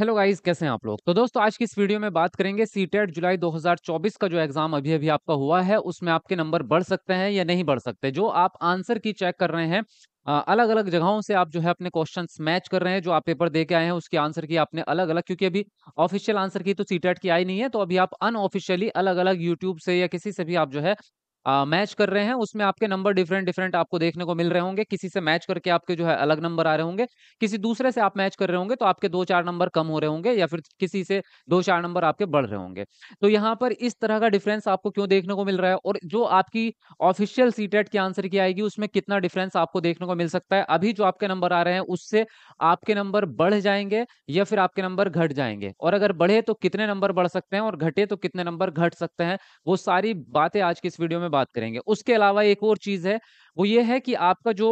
Hello guys कैसे हैं आप लोग तो दोस्तों आज की इस वीडियो में बात करेंगे सीटेट e जुलाई 2024 का जो एग्जाम अभी अभी आपका हुआ है उसमें आपके नंबर बढ़ सकते हैं या नहीं बढ़ सकते जो आप आंसर की चेक कर रहे हैं अलग अलग जगहों से आप जो है अपने क्वेश्चंस मैच कर रहे हैं जो आप पेपर दे के आए हैं उसके आंसर की आपने अलग अलग क्योंकि अभी ऑफिशियल आंसर की तो सीटेट e की आई नहीं है तो अभी आप अनऑफिशियली अलग अलग यूट्यूब से या किसी से भी आप जो है मैच कर रहे हैं उसमें आपके नंबर डिफरेंट डिफरेंट आपको देखने को मिल रहे होंगे किसी से मैच करके आपके जो है अलग नंबर आ रहे होंगे किसी दूसरे से आप मैच कर रहे होंगे तो आपके दो चार नंबर कम हो रहे होंगे या फिर किसी से दो चार नंबर आपके बढ़ रहे होंगे तो यहाँ पर इस तरह का डिफरेंस आपको क्यों देखने को मिल रहा है और जो आपकी ऑफिशियल सीटेट की आंसर की आएगी उसमें कितना डिफरेंस आपको देखने को मिल सकता है अभी जो आपके नंबर आ रहे हैं उससे आपके नंबर बढ़ जाएंगे या फिर आपके नंबर घट जाएंगे और अगर बढ़े तो कितने नंबर बढ़ सकते हैं और घटे तो कितने नंबर घट सकते हैं वो सारी बातें आज की इस वीडियो में बात करेंगे उसके अलावा एक और चीज है वो ये है कि आपका जो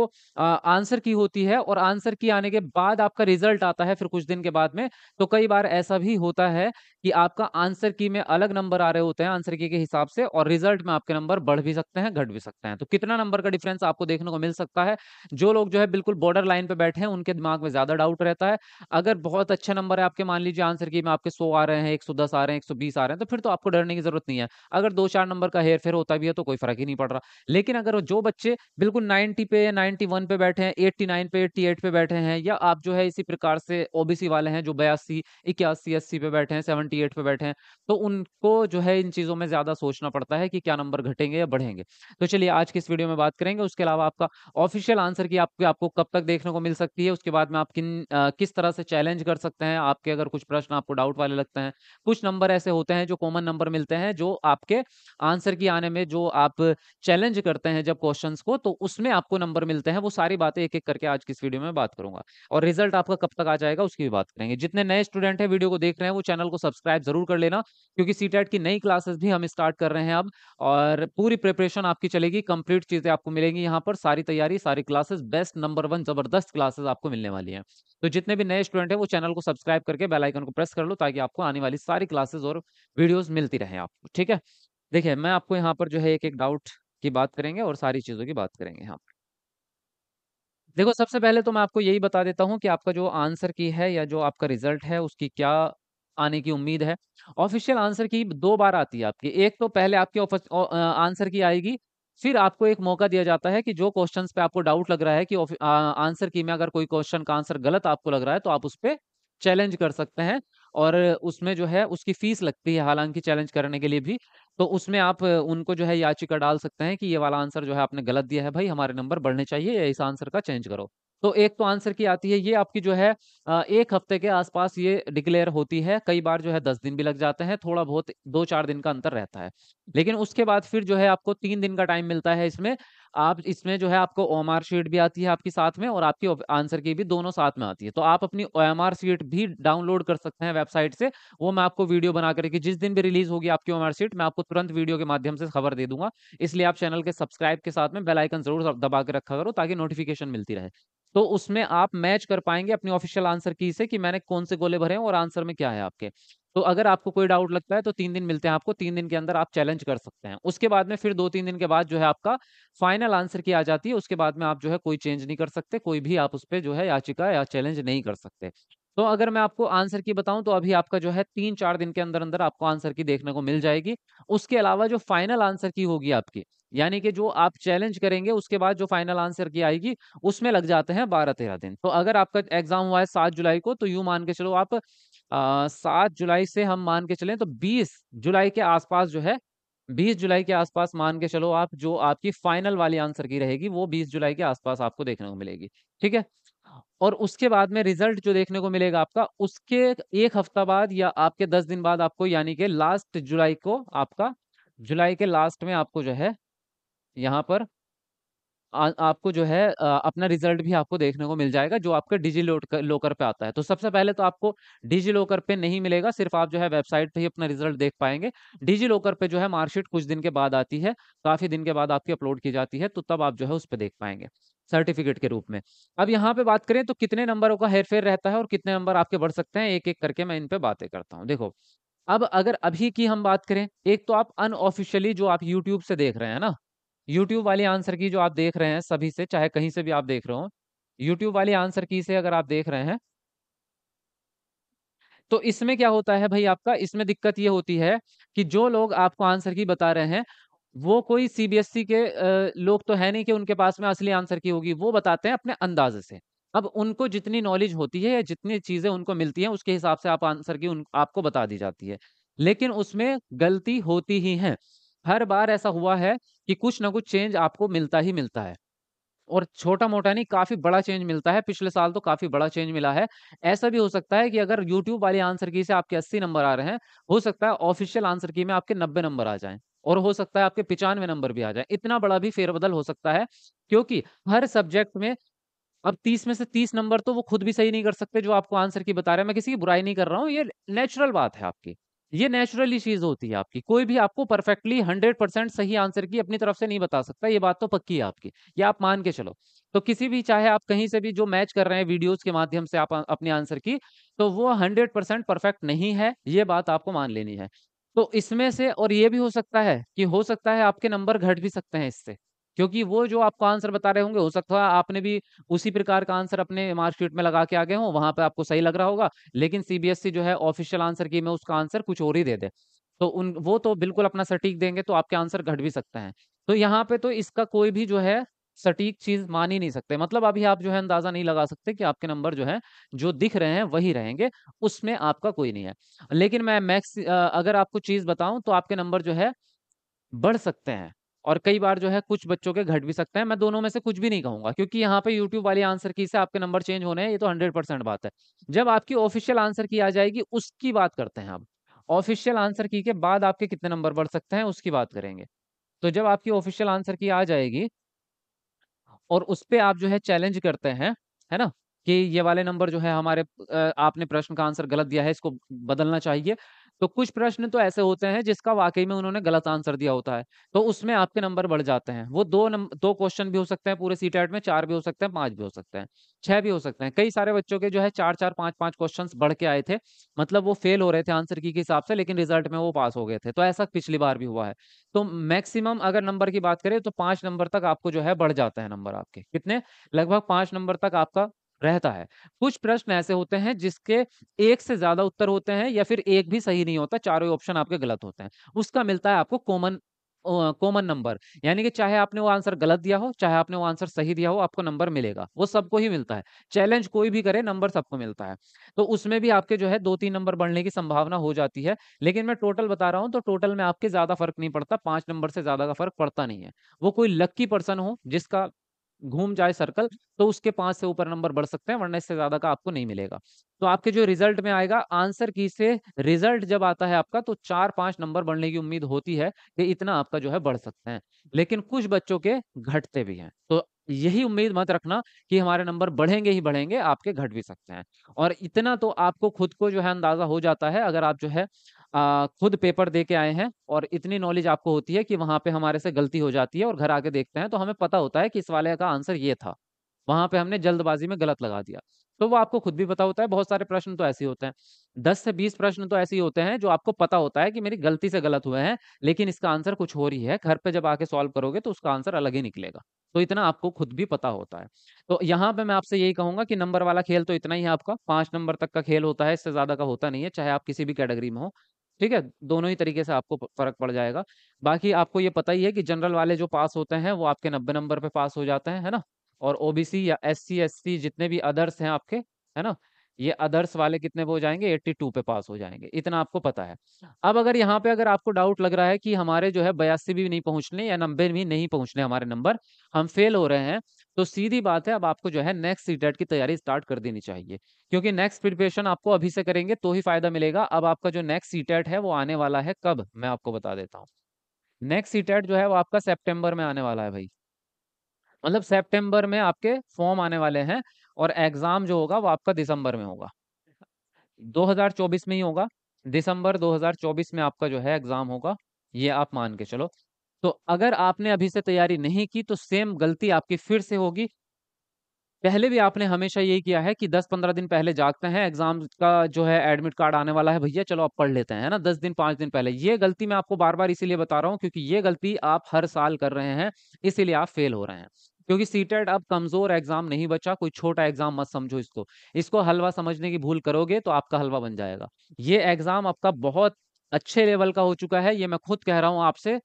आंसर की होती है और आंसर की आने के बाद आपका रिजल्ट आता है फिर कुछ दिन के बाद में तो कई बार ऐसा भी होता है कि आपका आंसर की में अलग नंबर आ रहे होते हैं आंसर की के हिसाब से और रिजल्ट में आपके नंबर बढ़ भी सकते हैं घट भी सकते हैं तो कितना नंबर का डिफरेंस आपको देखने को मिल सकता है जो लोग जो है बिल्कुल बॉर्डर लाइन पे बैठे हैं उनके दिमाग में ज्यादा डाउट रहता है अगर बहुत अच्छा नंबर है आपके मान लीजिए आंसर की में आपके सौ आ रहे हैं एक आ रहे हैं एक आ रहे हैं तो फिर तो आपको डरने की जरूरत नहीं है अगर दो चार नंबर का हेर फेर होता भी है तो कोई फर्क ही नहीं पड़ रहा लेकिन अगर जो बच्चे बिल्कुल 90 पे या 91 पे बैठे हैं 89 पे 88 पे बैठे हैं या आप जो है इसी प्रकार से ओबीसी वाले हैं जो बयासी इक्यासी अस्सी पे बैठे हैं 78 पे बैठे हैं तो उनको जो है इन चीज़ों में ज़्यादा सोचना पड़ता है कि क्या नंबर घटेंगे या बढ़ेंगे तो चलिए आज की इस वीडियो में बात करेंगे उसके अलावा आपका ऑफिशियल आंसर की आपके आपको कब तक देखने को मिल सकती है उसके बाद में आप किन आ, किस तरह से चैलेंज कर सकते हैं आपके अगर कुछ प्रश्न आपको डाउट वाले लगते हैं कुछ नंबर ऐसे होते हैं जो कॉमन नंबर मिलते हैं जो आपके आंसर की आने में जो आप चैलेंज करते हैं जब क्वेश्चन को तो उसमें आपको नंबर मिलते हैं वो सारी बातें एक एक करके आज किस वीडियो में बात करूंगा और रिजल्ट आपका कब तक आ जाएगा उसकी भी बात करेंगे जितने नए स्टूडेंट है वीडियो को देख रहे हैं वो चैनल को सब्सक्राइब जरूर कर लेना क्योंकि सीटेट की नई क्लासेस भी हम स्टार्ट कर रहे हैं अब और पूरी प्रिपरेशन आपकी चलेगी कंप्लीट चीजें आपको मिलेंगी यहाँ पर सारी तैयारी सारी क्लासेस बेस्ट नंबर वन जबरदस्त क्लासेस आपको मिलने वाली है तो जितने भी नए स्टूडेंट है वो चैनल को सब्सक्राइब करके बेलाइकन को प्रेस कर लो ताकि आपको आने वाली सारी क्लासेस और वीडियोज मिलती रहे आपको ठीक है देखिए मैं आपको यहाँ पर जो है एक एक डाउट की बात करेंगे और सारी चीज़ों की बात करेंगे हम हाँ। देखो सबसे पहले तो मैं आपको यही बता देता हूं कि आपका जो आंसर की है या जो आपका रिजल्ट है उसकी क्या आने की उम्मीद है ऑफिशियल आंसर की दो बार आती है आपकी एक तो पहले आपके आंसर की आएगी फिर आपको एक मौका दिया जाता है कि जो क्वेश्चंस पे आपको डाउट लग रहा है कि आ, आंसर की में अगर कोई क्वेश्चन का आंसर गलत आपको लग रहा है तो आप उस पर चैलेंज कर सकते हैं और उसमें जो है उसकी फीस लगती है हालांकि चैलेंज करने के लिए भी तो उसमें आप उनको जो है याचिका डाल सकते हैं कि ये वाला आंसर जो है आपने गलत दिया है भाई हमारे नंबर बढ़ने चाहिए या इस आंसर का चेंज करो तो एक तो आंसर की आती है ये आपकी जो है एक हफ्ते के आसपास ये डिक्लेयर होती है कई बार जो है दस दिन भी लग जाते हैं थोड़ा बहुत दो चार दिन का अंतर रहता है लेकिन उसके बाद फिर जो है आपको तीन दिन का टाइम मिलता है इसमें आप इसमें जो है आपको ओ शीट भी आती है आपकी साथ में और आपकी आंसर की भी दोनों साथ में आती है तो आप अपनी ओ शीट भी डाउनलोड कर सकते हैं वेबसाइट से वो मैं आपको वीडियो बना करके जिस दिन भी रिलीज होगी आपकी ओ शीट मैं आपको तुरंत वीडियो के माध्यम से खबर दे दूंगा इसलिए आप चैनल के सब्सक्राइब के साथ में बेलाइकन जरूर दबा के रखा करो ताकि नोटिफिकेशन मिलती रहे तो उसमें आप मैच कर पाएंगे अपनी ऑफिशियल आंसर की से कि मैंने कौन से गोले भरे हैं और आंसर में क्या है आपके तो अगर आपको कोई डाउट लगता है तो तीन दिन मिलते हैं आपको तीन दिन के अंदर आप चैलेंज कर सकते हैं उसके बाद में फिर दो तीन दिन के बाद जो है आपका फाइनल आंसर की आ जाती है उसके बाद में आप जो है कोई चेंज नहीं कर सकते कोई भी आप उस पर जो है याचिका या चैलेंज नहीं कर सकते तो अगर मैं आपको आंसर की बताऊं तो अभी आपका जो है तीन चार दिन के अंदर अंदर आपको आंसर की देखने को मिल जाएगी उसके अलावा जो फाइनल आंसर की होगी आपकी यानी कि जो आप चैलेंज करेंगे उसके बाद जो फाइनल आंसर की आएगी उसमें लग जाते हैं बारह तेरह दिन तो अगर आपका एग्जाम हुआ है सात जुलाई को तो यू मान के चलो आप सात जुलाई से हम मान के चले तो बीस जुलाई के आसपास जो है बीस जुलाई के आसपास मान के चलो आप जो आपकी फाइनल वाली आंसर की रहेगी वो बीस जुलाई के आसपास आपको देखने को मिलेगी ठीक है और उसके बाद में रिजल्ट जो देखने को मिलेगा आपका उसके एक हफ्ता बाद या आपके दस दिन बाद आपको यानी कि लास्ट जुलाई को आपका जुलाई के लास्ट में आपको जो है यहाँ पर आ, आपको जो है आ, अपना रिजल्ट भी आपको देखने को मिल जाएगा जो आपका डिजी लॉकर पे आता है तो सबसे पहले तो आपको डिजी लॉकर पे नहीं मिलेगा सिर्फ आप जो है वेबसाइट पे ही अपना रिजल्ट देख पाएंगे डिजी लॉकर पे जो है मार्कशीट कुछ दिन के बाद आती है काफी दिन के बाद आपकी अपलोड की जाती है तो तब आप जो है उस पर देख पाएंगे सर्टिफिकेट के रूप में अब यहाँ पे बात करें तो कितने नंबरों का हेरफेर रहता है और कितने नंबर आपके बढ़ सकते हैं एक एक करके मैं इन पे बातें करता हूँ देखो अब अगर अभी की हम बात करें एक तो आप अनऑफिशियली जो आप यूट्यूब से देख रहे हैं ना यूट्यूब वाली आंसर की जो आप देख रहे हैं सभी से चाहे कहीं से भी आप देख रहे हो यूट्यूब वाली आंसर की से अगर आप देख रहे हैं तो इसमें क्या होता है भाई आपका इसमें दिक्कत ये होती है कि जो लोग आपको आंसर की बता रहे हैं वो कोई सीबीएसई e के लोग तो है नहीं कि उनके पास में असली आंसर की होगी वो बताते हैं अपने अंदाजे से अब उनको जितनी नॉलेज होती है या जितनी चीजें उनको मिलती हैं उसके हिसाब से आप आंसर की उन, आपको बता दी जाती है लेकिन उसमें गलती होती ही है हर बार ऐसा हुआ है कि कुछ ना कुछ चेंज आपको मिलता ही मिलता है और छोटा मोटा नहीं काफी बड़ा चेंज मिलता है पिछले साल तो काफी बड़ा चेंज मिला है ऐसा भी हो सकता है कि अगर यूट्यूब वाली आंसर की से आपके अस्सी नंबर आ रहे हैं हो सकता है ऑफिशियल आंसर की में आपके नब्बे नंबर आ जाए और हो सकता है आपके पिचानवे नंबर भी आ जाए इतना बड़ा भी फेरबदल हो सकता है क्योंकि हर सब्जेक्ट में अब तीस में से तीस नंबर तो वो खुद भी सही नहीं कर सकते जो आपको आंसर की बता रहे हैं मैं किसी की बुराई नहीं कर रहा हूँ ये नेचुरल बात है आपकी ये नेचुरली चीज होती है आपकी कोई भी आपको परफेक्टली हंड्रेड परसेंट सही आंसर की अपनी तरफ से नहीं बता सकता ये बात तो पक्की है आपकी ये आप मान के चलो तो किसी भी चाहे आप कहीं से भी जो मैच कर रहे हैं वीडियोस के माध्यम से आप अपने आंसर की तो वो हंड्रेड परसेंट परफेक्ट नहीं है ये बात आपको मान लेनी है तो इसमें से और ये भी हो सकता है कि हो सकता है आपके नंबर घट भी सकते हैं इससे क्योंकि वो जो आपको आंसर बता रहे होंगे हो सकता है आपने भी उसी प्रकार का आंसर अपने मार्कशीट में लगा के आ गए हो वहां पर आपको सही लग रहा होगा लेकिन सीबीएसई जो है ऑफिशियल आंसर की मैं उसका आंसर कुछ और ही दे दे तो उन वो तो बिल्कुल अपना सटीक देंगे तो आपके आंसर घट भी सकते हैं तो यहाँ पे तो इसका कोई भी जो है सटीक चीज मान ही नहीं सकते मतलब अभी आप जो है अंदाजा नहीं लगा सकते कि आपके नंबर जो है जो दिख रहे हैं वही रहेंगे उसमें आपका कोई नहीं है लेकिन मैं मैक्स अगर आपको चीज बताऊं तो आपके नंबर जो है बढ़ सकते हैं और कई बार जो है कुछ बच्चों के घट भी सकते हैं मैं दोनों में से कुछ भी नहीं कहूंगा क्योंकि यहाँ पे यूट्यूब वाली आंसर की से आपके नंबर चेंज होने हैं ये तो हंड्रेड परसेंट बात है जब आपकी ऑफिशियल आंसर की आ जाएगी उसकी बात करते हैं आप ऑफिशियल आंसर की के बाद आपके कितने नंबर बढ़ सकते हैं उसकी बात करेंगे तो जब आपकी ऑफिशियल आंसर की आ जाएगी और उस पर आप जो है चैलेंज करते हैं है ना कि ये वाले नंबर जो है हमारे आपने प्रश्न का आंसर गलत दिया है इसको बदलना चाहिए तो कुछ प्रश्न तो ऐसे होते हैं जिसका वाकई में उन्होंने गलत आंसर दिया होता है तो उसमें आपके नंबर बढ़ जाते हैं वो दो नम, दो क्वेश्चन भी हो सकते हैं पूरे सी में चार भी हो सकते हैं पांच भी हो सकते हैं छह भी हो सकते हैं कई सारे बच्चों के जो है चार चार पांच पांच क्वेश्चन बढ़ के आए थे मतलब वो फेल हो रहे थे आंसर की हिसाब से लेकिन रिजल्ट में वो पास हो गए थे तो ऐसा पिछली बार भी हुआ है तो मैक्सिमम अगर नंबर की बात करें तो पांच नंबर तक आपको जो है बढ़ जाते हैं नंबर आपके कितने लगभग पांच नंबर तक आपका रहता है कुछ प्रश्न ऐसे होते हैं जिसके एक से ज्यादा उत्तर होते हैं या फिर एक भी सही नहीं होता चारों ऑप्शन आपके गलत होते हैं उसका मिलता है आपको कॉमन कॉमन नंबर यानी कि चाहे आपने वो आंसर गलत दिया हो चाहे आपने वो आंसर सही दिया हो आपको नंबर मिलेगा वो सबको ही मिलता है चैलेंज कोई भी करे नंबर सबको मिलता है तो उसमें भी आपके जो है दो तीन नंबर बढ़ने की संभावना हो जाती है लेकिन मैं टोटल बता रहा हूँ तो टोटल में आपके ज्यादा फर्क नहीं पड़ता पांच नंबर से ज्यादा का फर्क पड़ता नहीं है वो कोई लक्की पर्सन हो जिसका घूम जाए सर्कल तो उसके पांच से ऊपर नंबर बढ़ सकते हैं वरना इससे ज्यादा का आपको नहीं मिलेगा तो आपके जो रिजल्ट में आएगा आंसर की से रिजल्ट जब आता है आपका तो चार पांच नंबर बढ़ने की उम्मीद होती है कि इतना आपका जो है बढ़ सकते हैं लेकिन कुछ बच्चों के घटते भी हैं तो यही उम्मीद मत रखना कि हमारे नंबर बढ़ेंगे ही बढ़ेंगे आपके घट भी सकते हैं और इतना तो आपको खुद को जो है अंदाजा हो जाता है अगर आप जो है आ, खुद पेपर दे के आए हैं और इतनी नॉलेज आपको होती है कि वहाँ पे हमारे से गलती हो जाती है और घर आके देखते हैं तो हमें पता होता है कि इस वाले का आंसर ये था वहाँ पे हमने जल्दबाजी में गलत लगा दिया तो वो आपको खुद भी पता होता है बहुत सारे प्रश्न तो ऐसे होते हैं दस से बीस प्रश्न तो ऐसे होते हैं जो आपको पता होता है कि मेरी गलती से गलत हुए हैं लेकिन इसका आंसर कुछ और ही है घर पे जब आके सॉल्व करोगे तो उसका आंसर अलग ही निकलेगा तो इतना आपको खुद भी पता होता है तो यहाँ पे मैं आपसे यही कहूंगा कि नंबर वाला खेल तो इतना ही है आपका पांच नंबर तक का खेल होता है इससे ज्यादा का होता नहीं है चाहे आप किसी भी कैटेगरी में हो ठीक है दोनों ही तरीके से आपको फर्क पड़ जाएगा बाकी आपको ये पता ही है कि जनरल वाले जो पास होते हैं वो आपके नब्बे नंबर पे पास हो जाते हैं है ना और ओबीसी या एस सी जितने भी अदर्स हैं आपके है ना ये अदर्स वाले कितने पे हो जाएंगे 82 पे पास हो जाएंगे इतना आपको पता है अब अगर यहाँ पे अगर आपको डाउट लग रहा है कि हमारे जो है बयासी भी नहीं पहुंचने या नब्बे भी नहीं पहुंचने हमारे नंबर हम फेल हो रहे हैं तो सीधी बात है अब आपको जो है नेक्स्ट सीटेट e की तैयारी स्टार्ट कर देनी चाहिए क्योंकि नेक्स्ट प्रिपरेशन आपको अभी से करेंगे तो ही फायदा मिलेगा अब आपका जो नेक्स्ट सीटेट e है वो आने वाला है कब मैं आपको बता देता हूँ नेक्स्ट सीटेट e जो है वो आपका सेप्टेम्बर में आने वाला है भाई मतलब सेप्टेम्बर में आपके फॉर्म आने वाले हैं और एग्जाम जो होगा वो आपका दिसंबर में होगा 2024 में ही होगा दिसंबर 2024 में आपका जो है एग्जाम होगा ये आप मान के चलो तो अगर आपने अभी से तैयारी नहीं की तो सेम गलती आपकी फिर से होगी पहले भी आपने हमेशा यही किया है कि 10-15 दिन पहले जागते हैं एग्जाम का जो है एडमिट कार्ड आने वाला है भैया चलो आप पढ़ लेते हैं ना 10 दिन 5 दिन पहले ये गलती मैं आपको बार बार इसीलिए बता रहा हूँ क्योंकि ये गलती आप हर साल कर रहे हैं इसीलिए आप फेल हो रहे हैं क्योंकि सीटेट अब कमजोर एग्जाम नहीं बचा कोई छोटा एग्जाम मत समझो इसको इसको हलवा समझने की भूल करोगे तो आपका हलवा बन जाएगा ये एग्जाम आपका बहुत अच्छे लेवल का हो चुका है ये मैं खुद कह रहा हूँ आपसे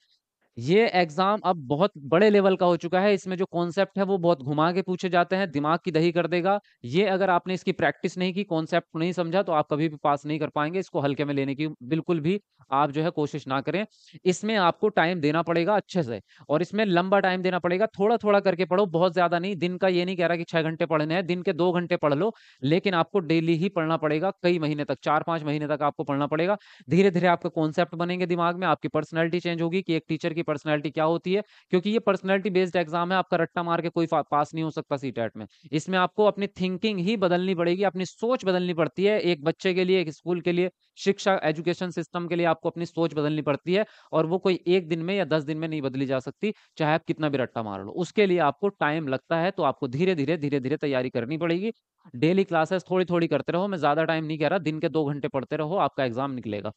ये एग्जाम अब बहुत बड़े लेवल का हो चुका है इसमें जो कॉन्सेप्ट है वो बहुत घुमा के पूछे जाते हैं दिमाग की दही कर देगा ये अगर आपने इसकी प्रैक्टिस नहीं की कॉन्सेप्ट नहीं समझा तो आप कभी भी पास नहीं कर पाएंगे इसको हल्के में लेने की बिल्कुल भी आप जो है कोशिश ना करें इसमें आपको टाइम देना पड़ेगा अच्छे से और इसमें लंबा टाइम देना पड़ेगा थोड़ा थोड़ा करके पढ़ो बहुत ज्यादा नहीं दिन का ये नहीं कह रहा कि छह घंटे पढ़ने हैं दिन के दो घंटे पढ़ लो लेकिन आपको डेली ही पढ़ना पड़ेगा कई महीने तक चार पांच महीने तक आपको पढ़ना पड़ेगा धीरे धीरे आपके कॉन्सेप्ट बनेंगे दिमाग में आपकी पर्सनैलिटी चेंज होगी कि एक टीचर की पर्सनैलिटी क्या होती है क्योंकि ये पर्सनैलिटी बेस्ड एग्जाम है आपका रट्टा मार के कोई पास नहीं हो सकता सी में इसमें आपको अपनी थिंकिंग ही बदलनी पड़ेगी अपनी सोच बदलनी पड़ती है एक बच्चे के लिए एक स्कूल के लिए शिक्षा एजुकेशन सिस्टम के लिए आप आपको अपनी सोच बदलनी पड़ती है और वो कोई एक दिन में या दस दिन में नहीं बदली जा सकती चाहे आप कितना भी रट्टा मार लो उसके लिए आपको टाइम लगता है तो आपको धीरे धीरे धीरे धीरे तैयारी करनी पड़ेगी डेली क्लासेस थोड़ी थोड़ी करते रहो मैं ज्यादा टाइम नहीं कह रहा दिन के दो घंटे पढ़ते रहो आपका एग्जाम निकलेगा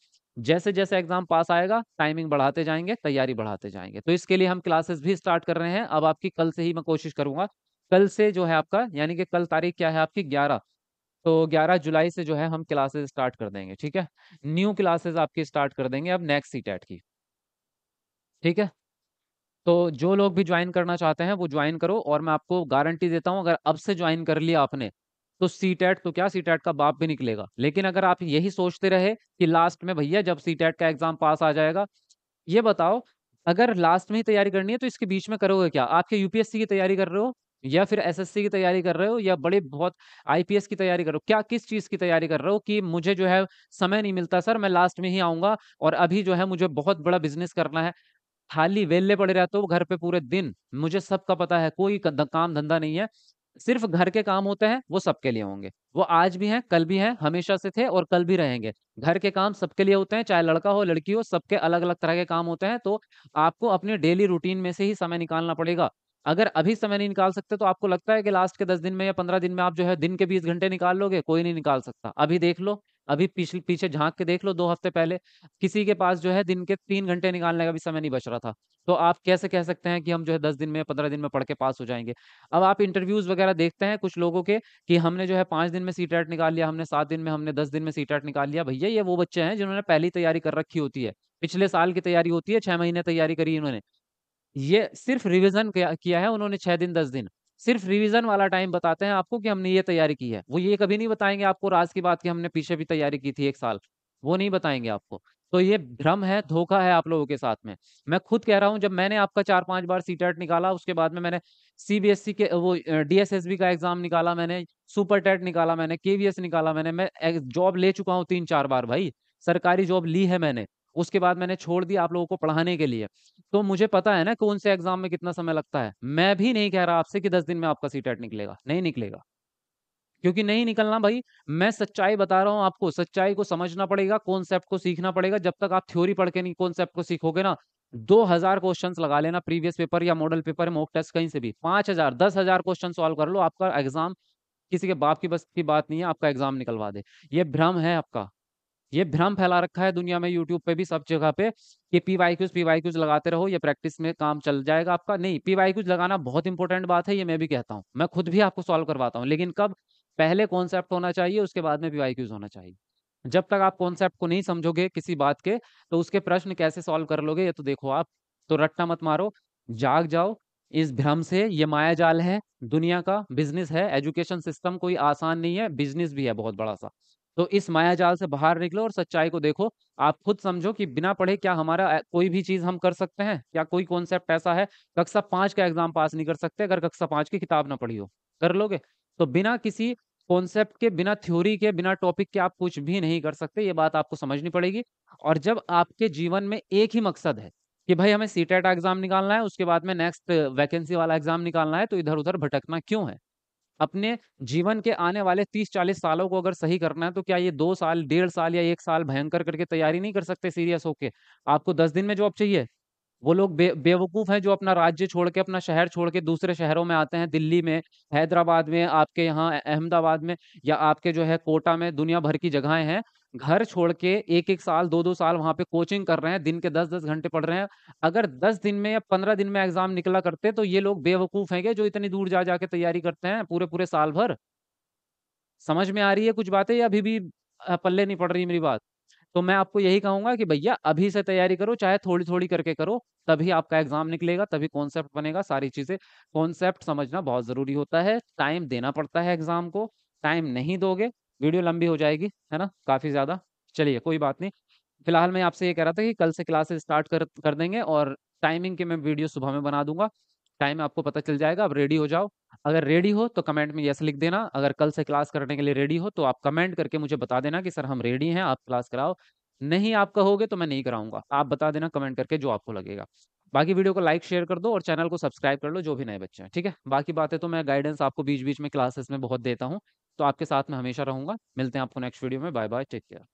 जैसे जैसे एग्जाम पास आएगा टाइमिंग बढ़ाते जाएंगे तैयारी बढ़ाते जाएंगे तो इसके लिए हम क्लासेस भी स्टार्ट कर रहे हैं अब आपकी कल से ही मैं कोशिश करूंगा कल से जो है आपका यानी कि कल तारीख क्या है आपकी ग्यारह तो 11 जुलाई से जो है हम क्लासेस स्टार्ट कर देंगे ठीक है न्यू क्लासेस आपकी स्टार्ट कर देंगे अब नेक्स्ट सी की ठीक है तो जो लोग भी ज्वाइन करना चाहते हैं वो ज्वाइन करो और मैं आपको गारंटी देता हूँ अगर अब से ज्वाइन कर लिया आपने तो सी टैट तो क्या सी टैट का बाप भी निकलेगा लेकिन अगर आप यही सोचते रहे कि लास्ट में भैया जब सी टैट का एग्जाम पास आ जाएगा ये बताओ अगर लास्ट में ही तैयारी करनी है तो इसके बीच में करोगे क्या आपके यूपीएससी की तैयारी कर रहे हो या फिर एसएससी की तैयारी कर रहे हो या बड़े बहुत आईपीएस की तैयारी कर रहे हो क्या किस चीज की तैयारी कर रहे हो कि मुझे जो है समय नहीं मिलता सर मैं लास्ट में ही आऊंगा और अभी जो है मुझे बहुत बड़ा बिजनेस करना है खाली वेले पड़े रहते हो घर पे पूरे दिन मुझे सबका पता है कोई काम धंधा नहीं है सिर्फ घर के काम होते हैं वो सबके लिए होंगे वो आज भी हैं कल भी हैं हमेशा से थे और कल भी रहेंगे घर के काम सबके लिए होते हैं चाहे लड़का हो लड़की हो सबके अलग अलग तरह के काम होते हैं तो आपको अपने डेली रूटीन में से ही समय निकालना पड़ेगा अगर अभी समय नहीं निकाल सकते तो आपको लगता है कि लास्ट के दस दिन में या पंद्रह दिन में आप जो है दिन के बीस घंटे निकाल लोगे कोई नहीं निकाल सकता अभी देख लो अभी पीछे पीछे झांक के देख लो दो हफ्ते पहले किसी के पास जो है दिन के तीन घंटे निकालने का भी समय नहीं बच रहा था तो आप कैसे कह सकते हैं कि हम जो है दस दिन में पंद्रह दिन में पढ़ के पास हो जाएंगे अब आप इंटरव्यूज वगैरह देखते हैं कुछ लोगों के कि हमने जो है पांच दिन में सी टैट निकाल लिया हमने सात दिन में हमने दस दिन में सी टैट निकाल लिया भैया ये वो बच्चे हैं जिन्होंने पहली तैयारी कर रखी होती है पिछले साल की तैयारी होती है छह महीने तैयारी करी इन्होंने ये सिर्फ रिविजन किया किया है उन्होंने छह दिन दस दिन सिर्फ रिवीजन वाला टाइम बताते हैं आपको कि हमने ये तैयारी की है वो ये कभी नहीं बताएंगे आपको राज की बात की हमने पीछे भी तैयारी की थी एक साल वो नहीं बताएंगे आपको तो ये भ्रम है धोखा है आप लोगों के साथ में मैं खुद कह रहा हूँ जब मैंने आपका चार पांच बार सी टेट निकाला उसके बाद में मैंने सीबीएसई के वो डीएसएसबी का एग्जाम निकाला मैंने सुपर टेट निकाला मैंने केवीएस निकाला मैंने मैं जॉब ले चुका हूँ तीन चार बार भाई सरकारी जॉब ली है मैंने उसके बाद मैंने छोड़ दिया आप लोगों को पढ़ाने के लिए तो मुझे पता है ना कौन से एग्जाम में कितना समय लगता है मैं भी नहीं कह रहा आपसे कि दस दिन में आपका सीटेट निकलेगा नहीं निकलेगा क्योंकि नहीं निकलना भाई मैं सच्चाई बता रहा हूँ आपको सच्चाई को समझना पड़ेगा कॉन्सेप्ट को सीखना पड़ेगा जब तक आप थ्योरी पढ़ के नहीं कॉन्सेप्ट को सीखोगे ना दो हजार क्वेश्चन लगा लेना प्रीवियस पेपर या मॉडल पेपर मॉक टेस्ट कहीं से भी पांच हजार दस हजार क्वेश्चन सॉल्व कर लो आपका एग्जाम किसी के बाप की बस की बात नहीं है आपका एग्जाम निकलवा दे ये भ्रम है आपका ये भ्रम फैला रखा है दुनिया में यूट्यूब पे भी सब जगह पे कि P Y Qs P Y Qs लगाते रहो ये प्रैक्टिस में काम चल जाएगा आपका नहीं पी वाई क्यूज लगाना बहुत इंपॉर्टेंट बात है ये मैं भी कहता हूँ मैं खुद भी आपको सॉल्व करवाता हूँ लेकिन कब पहले कॉन्सेप्ट होना चाहिए उसके बाद में पी वाई क्यूज होना चाहिए जब तक आप कॉन्सेप्ट को नहीं समझोगे किसी बात के तो उसके प्रश्न कैसे सॉल्व कर लोगे ये तो देखो आप तो रट्टा मत मारो जाग जाओ इस भ्रम से ये माया जाल है दुनिया का बिजनेस है एजुकेशन सिस्टम कोई आसान नहीं है बिजनेस भी है बहुत बड़ा सा तो इस माया जाल से बाहर निकलो और सच्चाई को देखो आप खुद समझो कि बिना पढ़े क्या हमारा कोई भी चीज हम कर सकते हैं क्या कोई कॉन्सेप्ट ऐसा है कक्षा पांच का एग्जाम पास नहीं कर सकते अगर कक्षा पांच की किताब ना पढ़ी हो कर लोगे तो बिना किसी कॉन्सेप्ट के बिना थ्योरी के बिना टॉपिक के आप कुछ भी नहीं कर सकते ये बात आपको समझनी पड़ेगी और जब आपके जीवन में एक ही मकसद है कि भाई हमें सीटेट e एग्जाम निकालना है उसके बाद में नेक्स्ट वैकेंसी वाला एग्जाम निकालना है तो इधर उधर भटकना क्यों है अपने जीवन के आने वाले तीस चालीस सालों को अगर सही करना है तो क्या ये दो साल डेढ़ साल या एक साल भयंकर करके तैयारी नहीं कर सकते सीरियस होके आपको दस दिन में जॉब चाहिए वो लोग बे बेवकूफ़ हैं जो अपना राज्य छोड़ के, अपना शहर छोड़ के दूसरे शहरों में आते हैं, दिल्ली में, हैदराबाद में, आपके यहाँ अहमदाबाद में या आपके जो है कोटा में, दुनिया भर की जगहें हैं। घर छोड़ के एक एक साल, दो दो साल वहाँ पे कोचिंग कर रहे हैं, दिन के दस दस घंटे पढ़ रहे हैं। अगर दस दिन में या पंद्रह दिन में एग्ज़ाम निकला करते, तो ये लोग बेवकूफ़ हैं जो इतनी दूर जा जा के तैयारी करते हैं पूरे-पूरे साल भर? समझ में आ रही है कुछ बातें या अभी भी पल्ले नहीं पड़ रही मेरी बात? तो मैं आपको यही कहूंगा कि भैया अभी से तैयारी करो चाहे थोड़ी थोड़ी करके करो तभी आपका एग्जाम निकलेगा तभी कॉन्सेप्ट बनेगा सारी चीजें कॉन्सेप्ट समझना बहुत जरूरी होता है टाइम देना पड़ता है एग्जाम को टाइम नहीं दोगे वीडियो लंबी हो जाएगी है ना काफी ज्यादा चलिए कोई बात नहीं फिलहाल मैं आपसे ये कह रहा था कि कल से क्लासेस स्टार्ट कर कर देंगे और टाइमिंग के मैं वीडियो सुबह में बना दूंगा टाइम आपको पता चल जाएगा आप रेडी हो जाओ अगर रेडी हो तो कमेंट में यस लिख देना अगर कल से क्लास करने के लिए रेडी हो तो आप कमेंट करके मुझे बता देना कि सर हम रेडी हैं आप क्लास कराओ नहीं आप कहोगे तो मैं नहीं कराऊंगा आप बता देना कमेंट करके जो आपको लगेगा बाकी वीडियो को लाइक शेयर कर दो और चैनल को सब्सक्राइब कर लो जो भी नए बच्चे हैं ठीक है बाकी बातें तो मैं गाइडेंस आपको बीच बीच में क्लासेस में बहुत देता हूँ तो आपके साथ में हमेशा रहूंगा मिलते हैं आपको नेक्स्ट वीडियो में बाय बाय टेक केयर